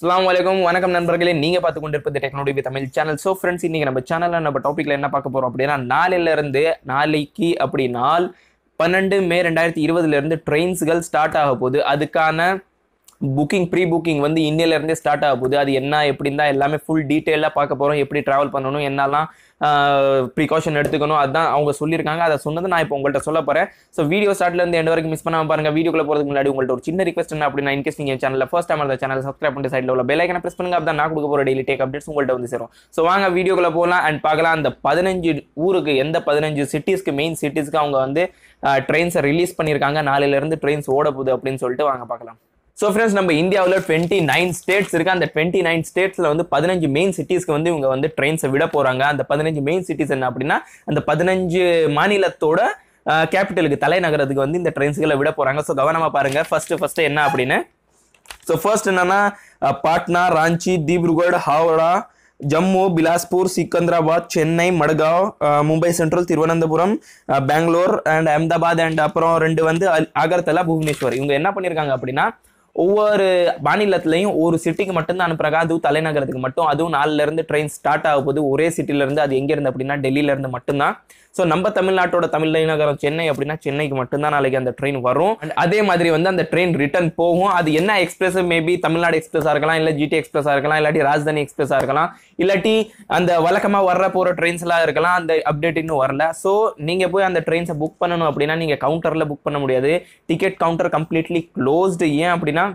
அஸ்லாம் வலைக்கம் வணக்கம் நண்பர்களே நீங்கள் பார்த்து கொண்டிருப்பது technology Tamil channel so friends இன்னைக்கு நம்ம சேனலில் நம்ம டாபிக்ல என்ன பார்க்க போகிறோம் அப்படின்னா இருந்து நாளைக்கு அப்படி நாள் பன்னெண்டு மே ரெண்டாயிரத்தி இருபதுலேருந்து ட்ரெயின்ஸ்கள் ஸ்டார்ட் ஆக போகுது அதுக்கான புக்கிங் ப்ரீ புக்கிங் வந்து இருந்தே ஸ்டார்ட் ஆக போகுது அது என்ன எப்படி இருந்தால் எல்லாமே ஃபுல் டீட்டெயிலாக பார்க்க போகிறோம் எப்படி ட்ராவல் பண்ணணும் என்னெல்லாம் ப்ரிகாஷன் எடுத்துக்கணும் அதுதான் அவங்க சொல்லியிருக்காங்க அதை சொன்னது நான் இப்போ உங்கள்கிட்ட சொல்ல போகிறேன் ஸோ வீடியோ ஸ்டார்ட்லேருந்து எந்த வரைக்கும் மிஸ் பண்ணாமல் பாருங்கள் வீடியோக்குள்ள போகிறதுக்கு முன்னாடி உங்கள்கிட்ட ஒரு சின்ன ரிக்வஸ்ட் என்ன அப்படின்னா இன்கேஸ் நீங்கள் சேனலில் ஃபஸ்ட் டைம் அந்த சேனல் சப்ஸ்கிரைப் பண்ணி சைடில் உள்ள பெலைக்கனை ப்ரெஸ் பண்ணுங்க அப்படி நான் கொடுக்க போகிற டெய்லி டேக் அப்டேட்ஸ் உங்கள்கிட்ட வந்து சேரும் ஸோ வாங்க வீடியோக்குள்ளே போகலாம் அண்ட் பார்க்கலாம் அந்த பதினஞ்சு ஊருக்கு எந்த பதினஞ்சு சிட்டிஸ்க்கு மெயின் சிட்டிஸ்க்கு அவங்க வந்து ட்ரெயின்ஸை ரிலீஸ் பண்ணியிருக்காங்க நாளையிலேருந்து ட்ரெயின்ஸ் ஓட போகுது அப்படின்னு சொல்லிட்டு வாங்க பார்க்கலாம் ஸோ ஃப்ரெண்ட்ஸ் நம்ம இந்தியாவில் டுவெண்ட்டி நைன் ஸ்டேட்ஸ் இருக்குது அந்த டுவெண்ட்டி நைன் ஸ்டேட்ஸில் வந்து பதினஞ்சு மெயின் சிட்டிஸ்க்கு வந்து இவங்க வந்து ட்ரெயின்ஸை விட போகிறாங்க அந்த பதினஞ்சு மெயின் சிட்டிஸ் என்ன அப்படின்னா அந்த பதினஞ்சு மாநிலத்தோட கேபிட்டலுக்கு தலைநகரத்துக்கு வந்து இந்த ட்ரெயின்ஸுகளை விட போகிறாங்க ஸோ கவனமாக பாருங்கள் ஃபஸ்ட்டு ஃபஸ்ட்டு என்ன அப்படின்னு ஸோ ஃபர்ஸ்ட் என்னன்னா Patna Ranchi Dibrugarh Howrah Jammu Bilaspur Secunderabad Chennai Madgaon Mumbai central Thiruvananthapuram Bangalore and Ahmedabad and அப்புறம் ரெண்டு வந்து அகர்தலா புவனேஸ்வர் இவங்க என்ன பண்ணியிருக்காங்க அப்படின்னா ஒவ்வொரு மாநிலத்திலையும் ஒரு சிட்டிக்கு மட்டும்தான் அனுப்புறாங்க அதுவும் தலைநகரத்துக்கு மட்டும் அதுவும் நாலுல இருந்து ட்ரெயின் ஸ்டார்ட் ஆக போது ஒரே சிட்டில இருந்து அது எங்க இருந்து அப்படின்னா டெல்லியில இருந்து மட்டும்தான் ஸோ நம்ம தமிழ்நாட்டோட தமிழ் தலைநகரம் சென்னை அப்படின்னா சென்னைக்கு மட்டும்தான் நாளைக்கு அந்த ட்ரெயின் வரும் அதே மாதிரி வந்து அந்த ட்ரெயின் ரிட்டர்ன் போகும் அது என்ன எக்ஸ்பிரஸ் மேபி தமிழ்நாடு எக்ஸ்பிரஸா இருக்கலாம் இல்லை ஜிடி எக்ஸ்பிரஸா இருக்கலாம் இல்லாட்டி ராஜதானி எக்ஸ்பிரஸா இருக்கலாம் இல்லாட்டி அந்த வழக்கமா வர்ற போற ட்ரெயின்ஸ் இருக்கலாம் அந்த அப்டேட் இன்னும் வரல ஸோ நீங்க போய் அந்த ட்ரெயின்ஸை புக் பண்ணணும் அப்படின்னா நீங்க கவுண்டர்ல புக் பண்ண முடியாது டிக்கெட் கவுண்டர் கம்ப்ளீட்லி க்ளோஸ்டு ஏன் அப்படின்னா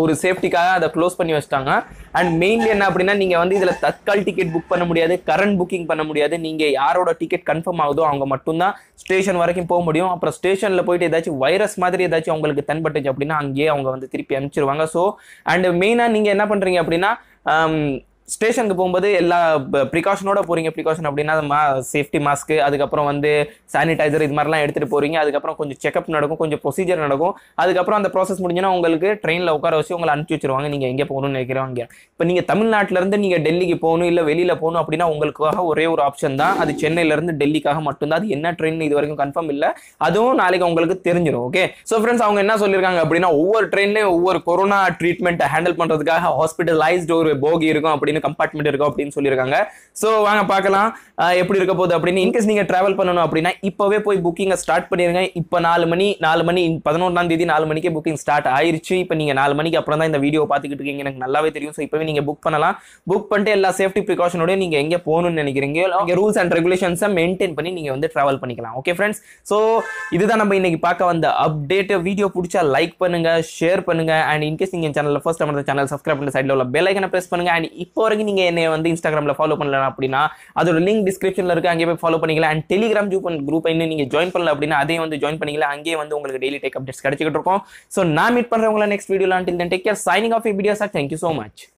ஒரு சேஃப்டிக்காக அதை க்ளோஸ் பண்ணி வச்சிட்டாங்க அண்ட் மெயின்லி என்ன அப்படின்னா நீங்கள் வந்து இதில் தற்கால் டிக்கெட் புக் பண்ண முடியாது கரண்ட் புக்கிங் பண்ண முடியாது நீங்கள் யாரோட டிக்கெட் கன்ஃபார்ம் ஆகுதோ அவங்க மட்டும்தான் ஸ்டேஷன் வரைக்கும் போக முடியும் அப்புறம் ஸ்டேஷனில் போயிட்டு ஏதாச்சும் வைரஸ் மாதிரி ஏதாச்சும் அவங்களுக்கு தென்பட்டுச்சு அப்படின்னா அங்கேயே அவங்க வந்து திருப்பி அனுப்பிச்சிருவாங்க ஸோ அண்ட் மெயினாக நீங்கள் என்ன பண்ணுறீங்க அப்படின்னா um, ஸ்டேஷனுக்கு போகும்போது எல்லா ப்ரிகாஷனோட போறீங்க ப்ரிகாஷன் அப்படின்னா சேஃப்டி மாஸ்க்கு அதுக்கப்புறம் வந்து சானிடைசர் இது மாதிரிலாம் எடுத்துகிட்டு போறீங்க அதுக்கப்புறம் கொஞ்சம் செக்அப் நடக்கும் கொஞ்சம் ப்ரொசீஜர் நடக்கும் அதுக்கப்புறம் அந்த ப்ராசஸ் முடிஞ்சுன்னா உங்களுக்கு ட்ரெயினில் உட்கார வச்சு உங்களை அனுப்பிச்சி வச்சிருவாங்க நீங்கள் எங்கே போகணும்னு நினைக்கிறவங்க இப்போ நீங்கள் தமிழ்நாட்டிலேருந்து நீங்கள் டெல்லிக்கு போகணும் இல்லை வெளியில் போகணும் அப்படின்னா உங்களுக்காக ஒரே ஒரு ஆப்ஷன் தான் அது சென்னையிலேருந்து டெல்லிக்காக மட்டும்தான் அது என்ன ட்ரெயின் இது வரைக்கும் கன்ஃபார்ம் இல்லை அதுவும் நாளைக்கு உங்களுக்கு தெரிஞ்சிடும் ஓகே ஸோ ஃப்ரெண்ட்ஸ் அவங்க என்ன சொல்லியிருக்காங்க அப்படின்னா ஒவ்வொரு ட்ரெயின்லேயும் ஒவ்வொரு கொரோனா ட்ரீட்மெண்ட்டை ஹேண்டில் பண்ணுறதுக்காக ஹாஸ்பிட்டலைஸ்டு ஒரு போகி இருக்கும் அப்படின்னு கம்பார்ட்மெண்ட் இருக்கும் அப்படின்னு சொல்லியிருக்காங்க ஸோ வாங்க பார்க்கலாம் எப்படி இருக்க போகுது அப்படின்னு இன்கேஸ் நீங்க டிராவல் பண்ணணும் அப்படின்னா இப்போவே போய் புக்கிங்கை ஸ்டார்ட் பண்ணிருங்க இப்போ நாலு மணி நாலு மணி பதினொன்றாம் தேதி நாலு மணிக்கே புக்கிங் ஸ்டார்ட் ஆயிடுச்சு இப்போ நீங்க நாலு மணிக்கு அப்புறம் தான் இந்த வீடியோ பார்த்துக்கிட்டு இருக்கீங்க எனக்கு நல்லாவே தெரியும் ஸோ இப்போவே நீங்க புக் பண்ணலாம் புக் பண்ணிட்டு எல்லா சேஃப்டி ப்ரிகாஷனோடய நீங்க எங்கே போகணும்னு நினைக்கிறீங்க ரூல்ஸ் அண்ட் ரெகுலேஷன்ஸை மெயின்டைன் பண்ணி நீங்கள் வந்து ட்ராவல் பண்ணிக்கலாம் ஓகே ஃப்ரெண்ட்ஸ் ஸோ இதுதான் நம்ம இன்னைக்கு பார்க்க வந்த அப்டேட் வீடியோ பிடிச்சா லைக் பண்ணுங்க ஷேர் பண்ணுங்க அண்ட் இன்கேஸ் நீங்கள் channel first time channel subscribe பண்ண சைடில் உள்ள பெல் ஐக்கனை ப்ரெஸ் பண்ணுங்க அண்ட் இப்போ இப்போ வரைக்கும் நீங்கள் என்னை வந்து இன்ஸ்டாகிராமில் ஃபாலோ பண்ணலாம் அப்படின்னா அதோட லிங்க் டிஸ்கிரிப்ஷனில் இருக்குது அங்கே போய் ஃபாலோ பண்ணிக்கலாம் அண்ட் டெலிகிராம் ஜூப் குரூப் இன்னும் நீங்கள் ஜாயின் பண்ணல அப்படின்னா அதையும் வந்து ஜாயின் பண்ணிக்கலாம் அங்கேயே வந்து உங்களுக்கு டெய்லி டேக் அப்டேட்ஸ் கிடைச்சிட்டு இருக்கும் ஸோ நான் மீட் பண்ணுறவங்களா நெக்ஸ்ட் வீடியோலாம் till then take care signing off video sir thank you so much